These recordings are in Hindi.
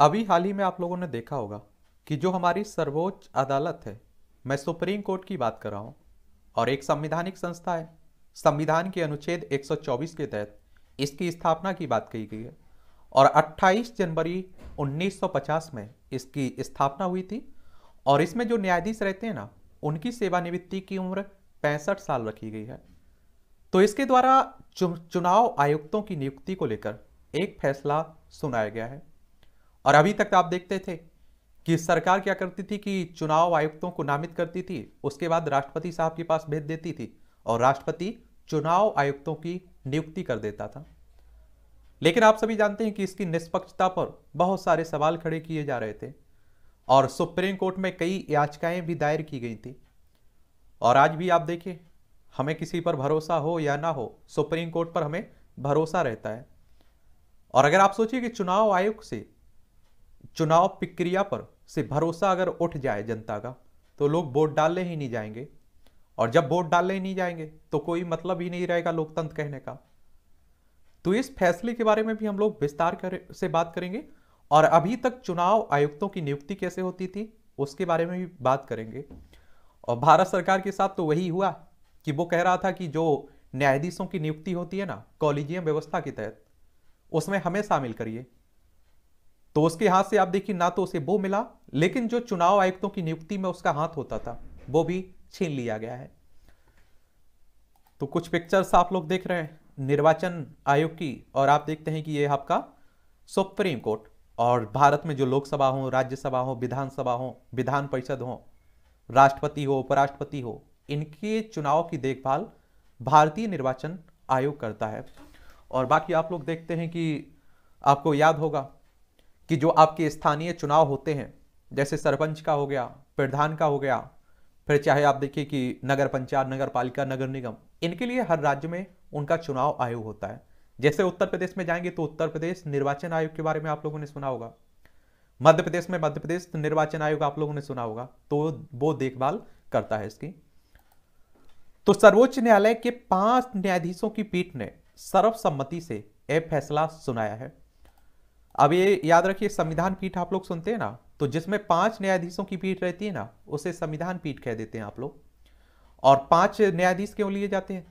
अभी हाल ही में आप लोगों ने देखा होगा कि जो हमारी सर्वोच्च अदालत है मैं सुप्रीम कोर्ट की बात कर रहा हूँ और एक संविधानिक संस्था है संविधान के अनुच्छेद 124 के तहत इसकी स्थापना की बात कही गई है और 28 जनवरी 1950 में इसकी स्थापना हुई थी और इसमें जो न्यायाधीश रहते हैं ना उनकी सेवानिवृत्ति की उम्र पैंसठ साल रखी गई है तो इसके द्वारा चुनाव आयुक्तों की नियुक्ति को लेकर एक फैसला सुनाया गया है और अभी तक तो आप देखते थे कि सरकार क्या करती थी कि चुनाव आयुक्तों को नामित करती थी उसके बाद राष्ट्रपति साहब के पास भेज देती थी और राष्ट्रपति चुनाव आयुक्तों की नियुक्ति कर देता था लेकिन आप सभी जानते हैं कि इसकी निष्पक्षता पर बहुत सारे सवाल खड़े किए जा रहे थे और सुप्रीम कोर्ट में कई याचिकाएं भी दायर की गई थी और आज भी आप देखिए हमें किसी पर भरोसा हो या ना हो सुप्रीम कोर्ट पर हमें भरोसा रहता है और अगर आप सोचिए कि चुनाव आयोग से चुनाव प्रक्रिया पर से भरोसा अगर उठ जाए जनता का तो लोग वोट डालने ही नहीं जाएंगे और जब वोट डालने ही नहीं जाएंगे तो कोई मतलब ही नहीं रहेगा लोकतंत्र कहने का तो इस फैसले के बारे में भी हम लोग विस्तार कर से बात करेंगे और अभी तक चुनाव आयुक्तों की नियुक्ति कैसे होती थी उसके बारे में भी बात करेंगे और भारत सरकार के साथ तो वही हुआ कि वो कह रहा था कि जो न्यायाधीशों की नियुक्ति होती है ना कॉलेजियम व्यवस्था के तहत उसमें हमें शामिल करिए तो उसके हाथ से आप देखिए ना तो उसे वो मिला लेकिन जो चुनाव आयुक्तों की नियुक्ति में उसका हाथ होता था वो भी छीन लिया गया है तो कुछ पिक्चर्स आप लोग देख रहे हैं निर्वाचन आयोग की और आप देखते हैं कि ये आपका सुप्रीम कोर्ट और भारत में जो लोकसभा हो राज्यसभा हो विधानसभा हो विधान परिषद हो राष्ट्रपति हो उपराष्ट्रपति हो इनके चुनाव की देखभाल भारतीय निर्वाचन आयोग करता है और बाकी आप लोग देखते हैं कि आपको याद होगा कि जो आपके स्थानीय चुनाव होते हैं जैसे सरपंच का हो गया प्रधान का हो गया फिर चाहे आप देखिए कि नगर पंचायत नगर पालिका नगर निगम इनके लिए हर राज्य में उनका चुनाव आयोग होता है जैसे उत्तर प्रदेश में जाएंगे तो उत्तर प्रदेश निर्वाचन आयोग के बारे में आप लोगों ने सुना होगा मध्य प्रदेश में मध्य प्रदेश निर्वाचन आयोग आप लोगों ने सुना होगा तो वो देखभाल करता है इसकी तो सर्वोच्च न्यायालय के पांच न्यायाधीशों की पीठ ने सर्वसम्मति से यह फैसला सुनाया है अब ये याद रखिए संविधान पीठ आप लोग सुनते हैं ना तो जिसमें पांच न्यायाधीशों की पीठ रहती है ना उसे संविधान पीठ कह देते हैं आप लोग और पांच न्यायाधीश क्यों लिए जाते हैं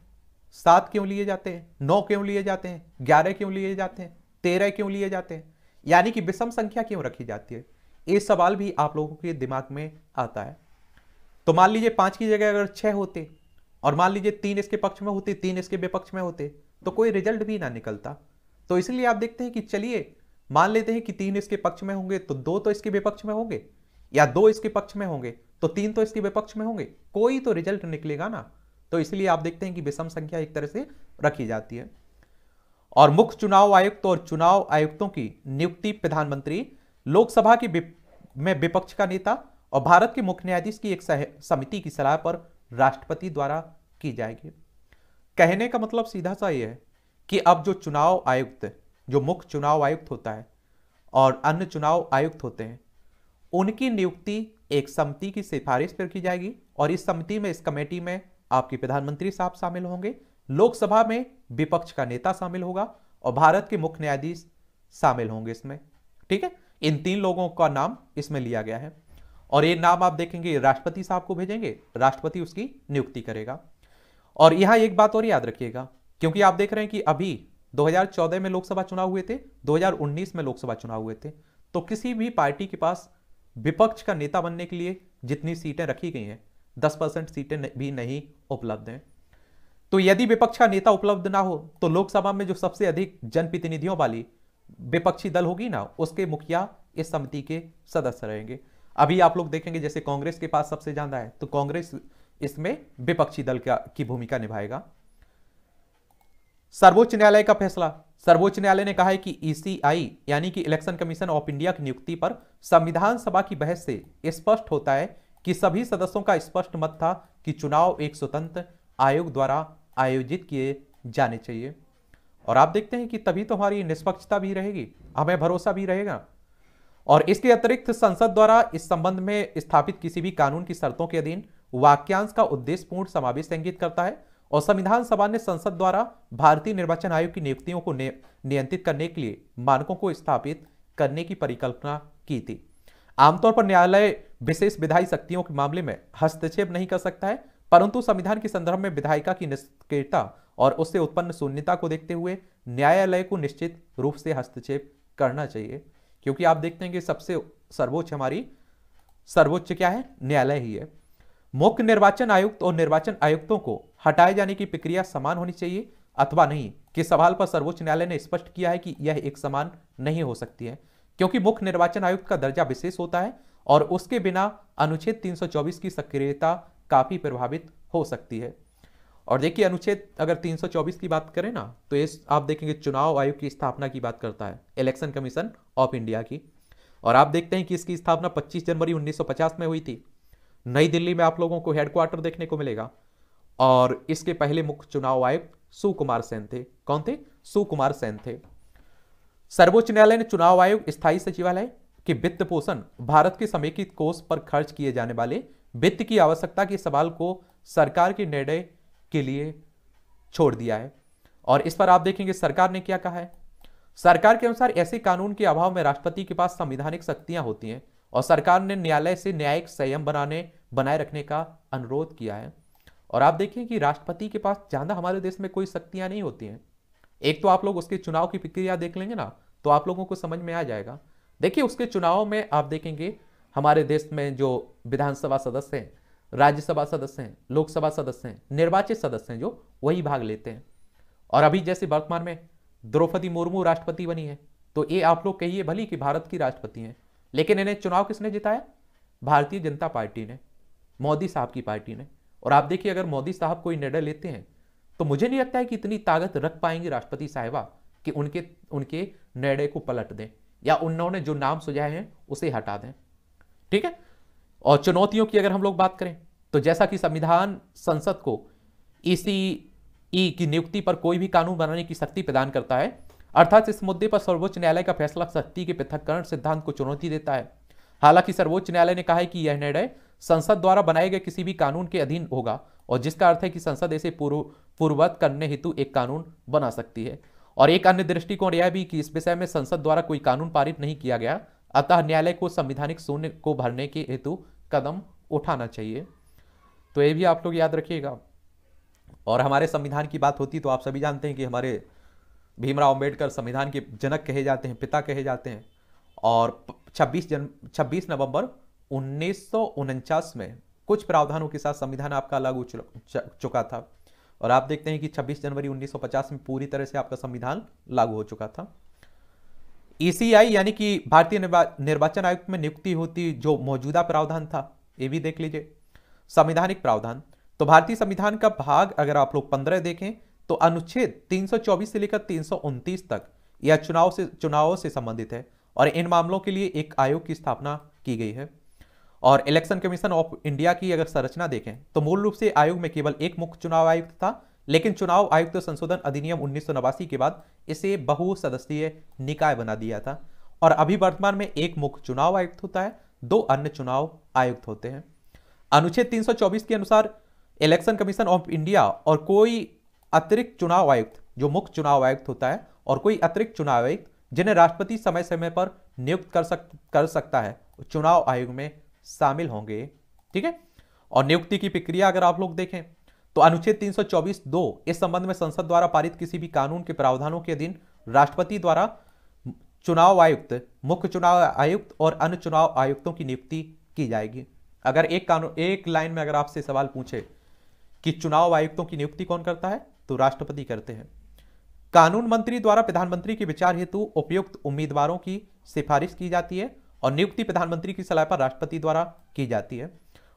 सात क्यों लिए जाते हैं नौ क्यों लिए जाते हैं ग्यारह क्यों लिए जाते हैं तेरह क्यों लिए जाते हैं यानी कि विषम संख्या क्यों रखी जाती है ये सवाल भी आप लोगों के दिमाग में आता है तो मान लीजिए पांच की जगह अगर छह होते और मान लीजिए तीन इसके पक्ष में होते तीन इसके विपक्ष में होते तो कोई रिजल्ट भी ना निकलता तो इसलिए आप देखते हैं कि चलिए मान लेते हैं कि तीन इसके पक्ष में होंगे तो दो तो इसके विपक्ष में होंगे या दो इसके पक्ष में होंगे तो तीन तो इसके विपक्ष में होंगे कोई तो रिजल्ट निकलेगा ना तो इसलिए आप देखते हैं कि विषम संख्या एक तरह से रखी जाती है और मुख्य चुनाव आयुक्त और चुनाव आयुक्तों की नियुक्ति प्रधानमंत्री लोकसभा के में विपक्ष का नेता और भारत के मुख्य न्यायाधीश की एक समिति की सलाह पर राष्ट्रपति द्वारा की जाएगी कहने का मतलब सीधा सा यह है कि अब जो चुनाव आयुक्त जो मुख्य चुनाव आयुक्त होता है और अन्य चुनाव आयुक्त होते हैं उनकी नियुक्ति एक समिति की सिफारिश पर की जाएगी और इस समिति में इस कमेटी में आपके प्रधानमंत्री साहब शामिल होंगे लोकसभा में विपक्ष का नेता शामिल होगा और भारत के मुख्य न्यायाधीश शामिल होंगे इसमें ठीक है इन तीन लोगों का नाम इसमें लिया गया है और ये नाम आप देखेंगे राष्ट्रपति साहब को भेजेंगे राष्ट्रपति उसकी नियुक्ति करेगा और यहां एक बात और याद रखिएगा क्योंकि आप देख रहे हैं कि अभी 2014 में लोकसभा चुनाव हुए थे 2019 में लोकसभा चुनाव हुए थे तो किसी भी पार्टी के पास विपक्ष का नेता बनने के लिए जितनी सीटें रखी गई हैं 10 परसेंट सीटें भी नहीं उपलब्ध हैं तो यदि विपक्ष का नेता उपलब्ध ना हो तो लोकसभा में जो सबसे अधिक जनप्रतिनिधियों वाली विपक्षी दल होगी ना उसके मुखिया इस समिति के सदस्य रहेंगे अभी आप लोग देखेंगे जैसे कांग्रेस के पास सबसे ज्यादा है तो कांग्रेस इसमें विपक्षी दल का की भूमिका निभाएगा सर्वोच्च न्यायालय का फैसला सर्वोच्च न्यायालय ने कहा है कि ईसीआई e यानी कि इलेक्शन कमीशन ऑफ इंडिया की नियुक्ति पर संविधान सभा की बहस से स्पष्ट होता है कि सभी सदस्यों का स्पष्ट मत था कि चुनाव एक स्वतंत्र आयोग द्वारा आयोजित किए जाने चाहिए और आप देखते हैं कि तभी तो हमारी निष्पक्षता भी रहेगी हमें भरोसा भी रहेगा और इसके अतिरिक्त संसद द्वारा इस संबंध में स्थापित किसी भी कानून की शर्तों के अधीन वाक्यांश का उद्देश्य पूर्ण समावेश इंगित करता है और संविधान सभा ने संसद द्वारा भारतीय निर्वाचन आयोग की नियुक्तियों को नियंत्रित करने के लिए मानकों को स्थापित करने की परिकल्पना की थी आमतौर पर न्यायालय विशेष विधायी शक्तियों के मामले में हस्तक्षेप नहीं कर सकता है परंतु संविधान के संदर्भ में विधायिका की निष्क्रियता और उससे उत्पन्न शून्यता को देखते हुए न्यायालय को निश्चित रूप से हस्तक्षेप करना चाहिए क्योंकि आप देखते हैं कि सबसे सर्वोच्च हमारी सर्वोच्च क्या है न्यायालय ही है मुख्य निर्वाचन आयुक्त और निर्वाचन आयुक्तों को हटाए जाने की प्रक्रिया समान होनी चाहिए अथवा नहीं के सवाल पर सर्वोच्च न्यायालय ने स्पष्ट किया है कि यह एक समान नहीं हो सकती है क्योंकि मुख्य निर्वाचन आयुक्त का दर्जा विशेष होता है और उसके बिना अनुच्छेद 324 की सक्रियता काफी प्रभावित हो सकती है और देखिए अनुच्छेद अगर 324 की बात करें ना तो इस आप देखेंगे चुनाव आयोग की स्थापना की बात करता है इलेक्शन कमीशन ऑफ इंडिया की और आप देखते हैं कि इसकी स्थापना 25 जनवरी 1950 में हुई थी नई दिल्ली में आप लोगों को हेडक्वार्टर देखने को मिलेगा और इसके पहले मुख्य चुनाव आयुक्त सुकुमार सेन थे कौन थे सुकुमार सेन थे सर्वोच्च न्यायालय ने चुनाव आयोग स्थायी सचिवालय के वित्त पोषण भारत के समेकित कोष पर खर्च किए जाने वाले वित्त की आवश्यकता के सवाल को सरकार के निर्णय के लिए छोड़ दिया है और इस पर आप देखेंगे सरकार ने क्या कहा है सरकार के अनुसार ऐसे कानून के अभाव में राष्ट्रपति के पास संविधानिक शक्तियां होती हैं और सरकार ने न्यायालय से न्यायिक संयम बनाने बनाए रखने का अनुरोध किया है और आप देखें कि राष्ट्रपति के पास ज़्यादा हमारे देश में कोई शक्तियां नहीं होती हैं एक तो आप लोग उसके चुनाव की प्रक्रिया देख लेंगे ना तो आप लोगों को समझ में आ जाएगा देखिए उसके चुनाव में आप देखेंगे हमारे देश में जो विधानसभा सदस्य हैं राज्यसभा सदस्य हैं लोकसभा सदस्य हैं निर्वाचित सदस्य हैं जो वही भाग लेते हैं और अभी जैसे वर्तमान में द्रौपदी मुर्मू राष्ट्रपति बनी है तो ये आप लोग कहिए भली कि भारत की राष्ट्रपति हैं लेकिन इन्हें चुनाव किसने जिताया भारतीय जनता पार्टी ने मोदी साहब की पार्टी ने और आप देखिए अगर मोदी साहब कोई निर्णय लेते हैं तो मुझे नहीं लगता है कि इतनी ताकत रख पाएंगे राष्ट्रपति साहिबा कि उनके उनके निर्णय को पलट दें या उन्होंने जो नाम सुझाए हैं उसे हटा दें ठीक है और चुनौतियों की अगर हम लोग बात करें तो जैसा कि संविधान संसद को इसी ई की नियुक्ति पर कोई भी कानून बनाने की शक्ति प्रदान करता है अर्थात इस मुद्दे पर सर्वोच्च न्यायालय का फैसला शक्ति के पृथककरण सिद्धांत को चुनौती देता है हालांकि सर्वोच्च न्यायालय ने कहा है कि यह निर्णय संसद द्वारा बनाए गए किसी भी कानून के अधीन होगा और जिसका अर्थ है कि संसद इसे पूर्व पूर्ववत करने हेतु एक कानून बना सकती है और एक अन्य दृष्टिकोण यह भी कि इस विषय में संसद द्वारा कोई कानून पारित नहीं किया गया अतः न्यायालय को संविधानिक शून्य को भरने के हेतु कदम उठाना चाहिए तो ये भी आप लोग याद रखिएगा और हमारे संविधान की बात होती तो आप सभी जानते हैं कि हमारे भीमराव अम्बेडकर संविधान के जनक कहे जाते हैं पिता कहे जाते हैं और 26 जन 26 नवंबर 1949 में कुछ प्रावधानों के साथ संविधान आपका अलग हो चुका था और आप देखते हैं कि 26 जनवरी 1950 में पूरी तरह से आपका संविधान लागू हो चुका था ईसीआई e यानी कि भारतीय निर्वाचन आयुक्त में नियुक्ति होती जो मौजूदा प्रावधान था ये भी देख लीजिए संविधानिक प्रावधान तो भारतीय संविधान का भाग अगर आप लोग पंद्रह देखें तो अनुच्छेद 324 से लेकर तीन तक यह चुनाव से चुनावों से संबंधित है और इन मामलों के लिए एक आयोग की स्थापना की गई है और इलेक्शन कमीशन ऑफ इंडिया की अगर संरचना देखें तो मूल रूप से आयोग में केवल एक मुख्य चुनाव आयुक्त था लेकिन चुनाव आयुक्त संशोधन अधिनियम उन्नीस के बाद इसे बहुसदस्यीय निकाय बना दिया था और अभी वर्तमान में एक मुख्य चुनाव आयुक्त होता है दो अन्य चुनाव आयुक्त होते हैं अनुच्छेद 324 के अनुसार इलेक्शन कमीशन ऑफ इंडिया और कोई अतिरिक्त चुनाव आयुक्त जो मुख्य चुनाव आयुक्त होता है और कोई अतिरिक्त चुनाव आयुक्त जिन्हें राष्ट्रपति समय समय पर नियुक्त कर सक कर सकता है चुनाव आयोग में शामिल होंगे ठीक है और नियुक्ति की प्रक्रिया अगर आप लोग देखें तो अनुच्छेद 324 दो इस संबंध में संसद द्वारा पारित किसी भी कानून के प्रावधानों के अधीन राष्ट्रपति द्वारा चुनाव आयुक्त मुख्य चुनाव आयुक्त और अन्य चुनाव आयुक्तों की नियुक्ति की जाएगी अगर एक कानून एक लाइन में अगर आपसे सवाल पूछे कि चुनाव आयुक्तों की नियुक्ति कौन करता है तो राष्ट्रपति करते हैं कानून मंत्री द्वारा प्रधानमंत्री के विचार हेतु उपयुक्त उम्मीदवारों की सिफारिश की जाती है और नियुक्ति प्रधानमंत्री की सलाह पर राष्ट्रपति द्वारा की जाती है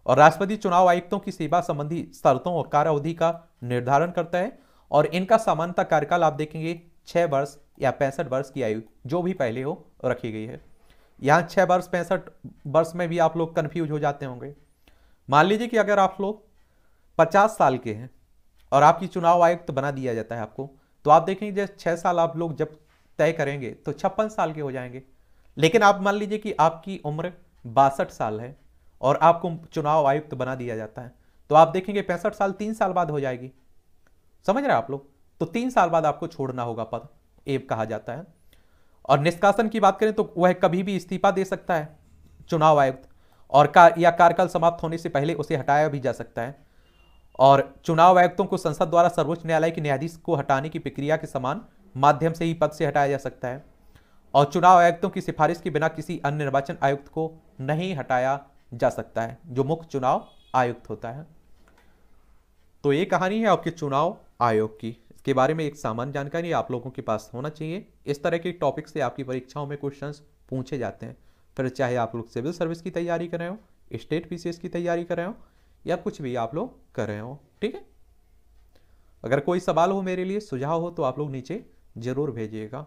और राष्ट्रपति चुनाव आयुक्तों की सेवा संबंधी शर्तों और कार्यावधि का निर्धारण करता है और इनका सामान्यता कार्यकाल आप देखेंगे छः वर्ष या पैंसठ वर्ष की आयु जो भी पहले हो रखी गई है यहाँ छः वर्ष पैंसठ वर्ष में भी आप लोग कन्फ्यूज हो जाते होंगे मान लीजिए कि अगर आप लोग पचास साल के हैं और आपकी चुनाव आयुक्त बना दिया जाता है आपको तो आप देखेंगे जैसे छः साल आप लोग जब तय करेंगे तो छप्पन साल के हो जाएंगे लेकिन आप मान लीजिए कि आपकी उम्र बासठ साल है और आपको चुनाव आयुक्त बना दिया जाता है तो आप देखेंगे पैंसठ साल तीन साल बाद हो जाएगी समझ रहे हैं आप लोग तो तीन साल बाद आपको छोड़ना होगा पद एब कहा जाता है और निष्कासन की बात करें तो वह कभी भी इस्तीफा दे सकता है चुनाव आयुक्त और का या कार्यकाल समाप्त होने से पहले उसे हटाया भी जा सकता है और चुनाव आयुक्तों को संसद द्वारा सर्वोच्च न्यायालय के न्यायाधीश को हटाने की प्रक्रिया के समान माध्यम से ही पद से हटाया जा सकता है और चुनाव आयुक्तों की सिफारिश के बिना किसी अन्य निर्वाचन आयुक्त को नहीं हटाया जा सकता है जो मुख्य चुनाव आयुक्त होता है तो ये कहानी है आपके चुनाव आयोग की इसके बारे में एक सामान्य जानकारी आप लोगों के पास होना चाहिए इस तरह के टॉपिक से आपकी परीक्षाओं में क्वेश्चन पूछे जाते हैं फिर चाहे आप लोग सिविल सर्विस की तैयारी कर रहे हो स्टेट पी की तैयारी कर रहे हो या कुछ भी आप लोग कर रहे हो ठीक है अगर कोई सवाल हो मेरे लिए सुझाव हो तो आप लोग नीचे ज़रूर भेजिएगा